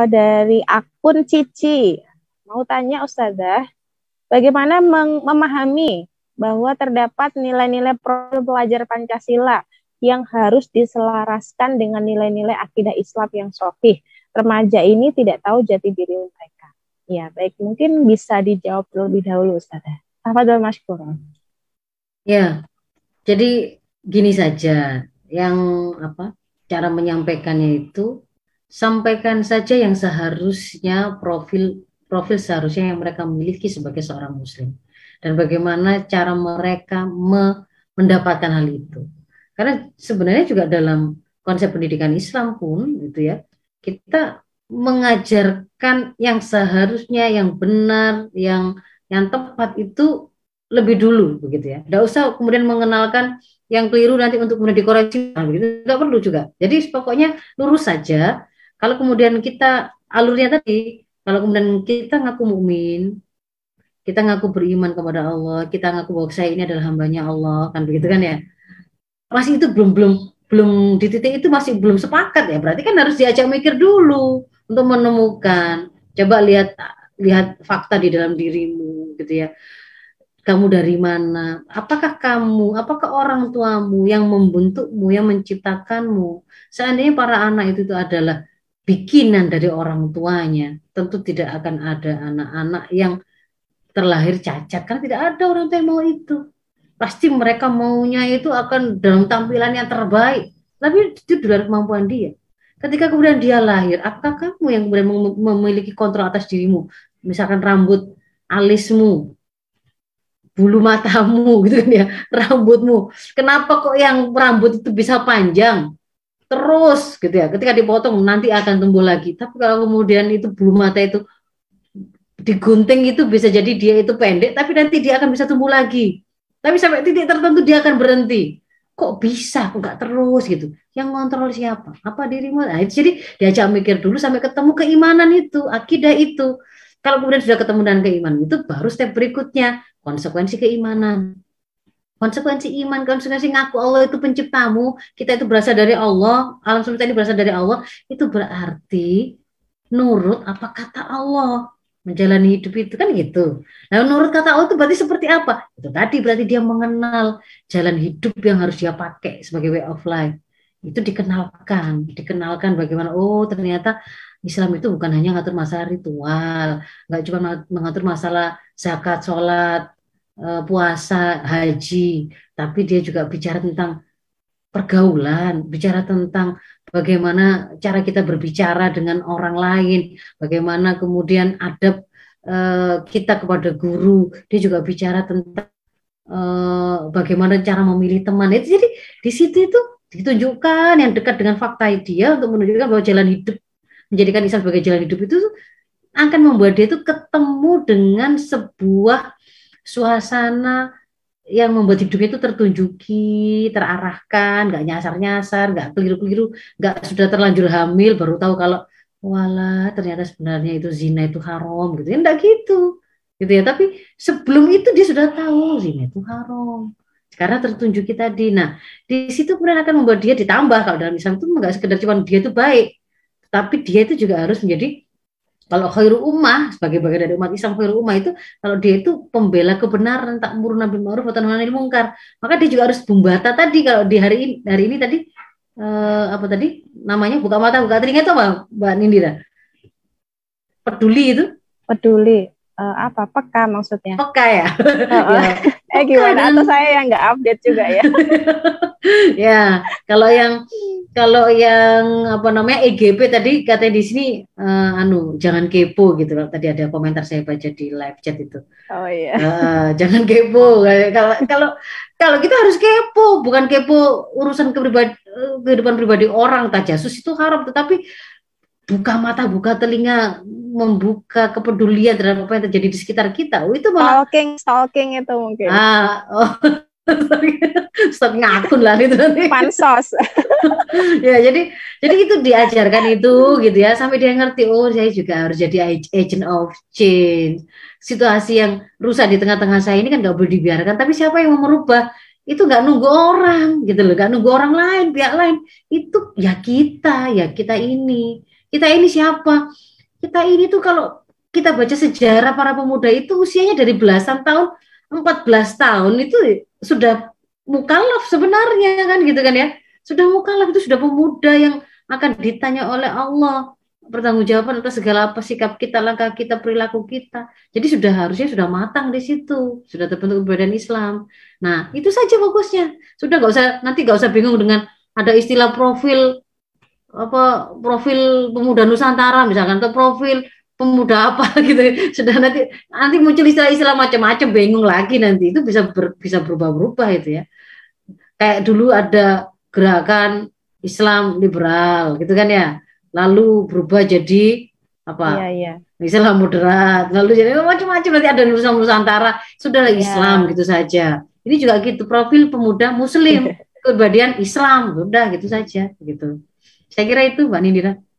Eh, dari akun Cici. Mau tanya Ustazah, bagaimana memahami bahwa terdapat nilai-nilai problem pelajar Pancasila yang harus diselaraskan dengan nilai-nilai akidah Islam yang sofih. Remaja ini tidak tahu jati diri mereka. Ya, baik. Mungkin bisa dijawab terlebih dahulu, Ustazah. Tafadhol masykurun. Ya. Jadi gini saja yang apa? Cara menyampaikannya itu sampaikan saja yang seharusnya profil profil seharusnya yang mereka miliki sebagai seorang muslim dan bagaimana cara mereka me, mendapatkan hal itu. Karena sebenarnya juga dalam konsep pendidikan Islam pun gitu ya, kita mengajarkan yang seharusnya yang benar, yang yang tepat itu lebih dulu begitu ya. Tidak usah kemudian mengenalkan yang keliru nanti untuk kemudian dikoreksi begitu tidak perlu juga. Jadi pokoknya lurus saja kalau kemudian kita alurnya tadi, kalau kemudian kita ngaku mukmin, kita ngaku beriman kepada Allah, kita ngaku bahwa saya ini adalah hambanya Allah, kan begitu kan ya? Masih itu belum belum belum di titik itu masih belum sepakat ya. Berarti kan harus diajak mikir dulu untuk menemukan. Coba lihat lihat fakta di dalam dirimu gitu ya. Kamu dari mana? Apakah kamu, apakah orang tuamu yang membentukmu, yang menciptakanmu? Seandainya para anak itu, itu adalah bikinan dari orang tuanya, tentu tidak akan ada anak-anak yang terlahir cacat karena tidak ada orang tua yang mau itu. Pasti mereka maunya itu akan dalam tampilan yang terbaik, tapi itu di luar kemampuan dia. Ketika kemudian dia lahir, apakah kamu yang kemudian memiliki kontrol atas dirimu? Misalkan rambut alismu, bulu matamu gitu kan ya, rambutmu. Kenapa kok yang rambut itu bisa panjang? terus gitu ya. Ketika dipotong nanti akan tumbuh lagi. Tapi kalau kemudian itu bulu mata itu digunting itu bisa jadi dia itu pendek tapi nanti dia akan bisa tumbuh lagi. Tapi sampai titik tertentu dia akan berhenti. Kok bisa? Kok nggak terus gitu? Yang kontrol siapa? Apa dirimu? Nah, jadi diajak mikir dulu sampai ketemu keimanan itu, akidah itu. Kalau kemudian sudah ketemu dengan keimanan itu baru step berikutnya konsekuensi keimanan konsekuensi iman, konsekuensi ngaku Allah itu penciptamu, kita itu berasal dari Allah, alam semesta ini berasal dari Allah, itu berarti nurut apa kata Allah menjalani hidup itu kan gitu. Nah, nurut kata Allah itu berarti seperti apa? Itu tadi berarti dia mengenal jalan hidup yang harus dia pakai sebagai way of life. Itu dikenalkan, dikenalkan bagaimana oh ternyata Islam itu bukan hanya ngatur masalah ritual, nggak cuma mengatur masalah zakat, sholat, Eh, puasa haji, tapi dia juga bicara tentang pergaulan, bicara tentang bagaimana cara kita berbicara dengan orang lain, bagaimana kemudian adab eh, kita kepada guru, dia juga bicara tentang eh, bagaimana cara memilih teman. Itu jadi di situ itu ditunjukkan yang dekat dengan fakta dia untuk menunjukkan bahwa jalan hidup menjadikan Islam sebagai jalan hidup itu akan membuat dia itu ketemu dengan sebuah suasana yang membuat hidupnya itu tertunjuki, terarahkan, nggak nyasar-nyasar, nggak keliru-keliru, nggak sudah terlanjur hamil baru tahu kalau wala ternyata sebenarnya itu zina itu haram gitu, enggak ya. gitu, gitu ya. Tapi sebelum itu dia sudah tahu zina itu haram karena tertunjuki tadi. Nah, di situ kemudian akan membuat dia ditambah kalau dalam Islam itu nggak sekedar cuma dia itu baik, tapi dia itu juga harus menjadi kalau khairu ummah sebagai bagian dari umat Islam khairu ummah itu kalau dia itu pembela kebenaran, tak murun nabi ma'ruf atau nabi mungkar. Maka dia juga harus bumbata tadi kalau di hari ini, hari ini tadi eh, apa tadi namanya buka mata buka telinga itu apa Mbak Nindira? Peduli itu? Peduli. Uh, apa peka maksudnya? Peka ya. oh. ya. Eh gimana? Atau saya yang nggak update juga ya? ya, kalau yang kalau yang apa namanya EGP tadi katanya di sini uh, anu jangan kepo gitu loh. Tadi ada komentar saya baca di live chat itu. Oh iya. Uh, jangan kepo. Kalau kalau kalau kita harus kepo, bukan kepo urusan kepribadi eh, kehidupan pribadi orang tajasus itu haram, tetapi buka mata, buka telinga, membuka kepedulian terhadap apa yang terjadi di sekitar kita. Oh, itu malah stalking, stalking itu mungkin. Ah, oh. Stop ngakun lah itu nanti. Pansos. ya jadi jadi itu diajarkan itu gitu ya sampai dia ngerti oh saya juga harus jadi agent of change. Situasi yang rusak di tengah-tengah saya ini kan nggak boleh dibiarkan. Tapi siapa yang mau merubah? itu nggak nunggu orang gitu loh, nggak nunggu orang lain, pihak lain. Itu ya kita, ya kita ini. Kita ini siapa? kita ini tuh kalau kita baca sejarah para pemuda itu usianya dari belasan tahun 14 tahun itu sudah mukalaf sebenarnya kan gitu kan ya sudah mukalaf itu sudah pemuda yang akan ditanya oleh Allah pertanggungjawaban atas segala apa sikap kita langkah kita perilaku kita jadi sudah harusnya sudah matang di situ sudah terbentuk badan Islam nah itu saja fokusnya sudah nggak usah nanti nggak usah bingung dengan ada istilah profil apa profil pemuda Nusantara misalkan atau profil pemuda apa gitu sudah nanti nanti muncul istilah-istilah macam-macam bingung lagi nanti itu bisa ber, bisa berubah-berubah itu ya kayak dulu ada gerakan Islam liberal gitu kan ya lalu berubah jadi apa ya, ya. Islam moderat lalu jadi macam-macam nanti ada nusantara Nusantara sudah ya. Islam gitu saja ini juga gitu profil pemuda Muslim kebadian Islam udah gitu saja gitu saya kira itu Mbak Nindira.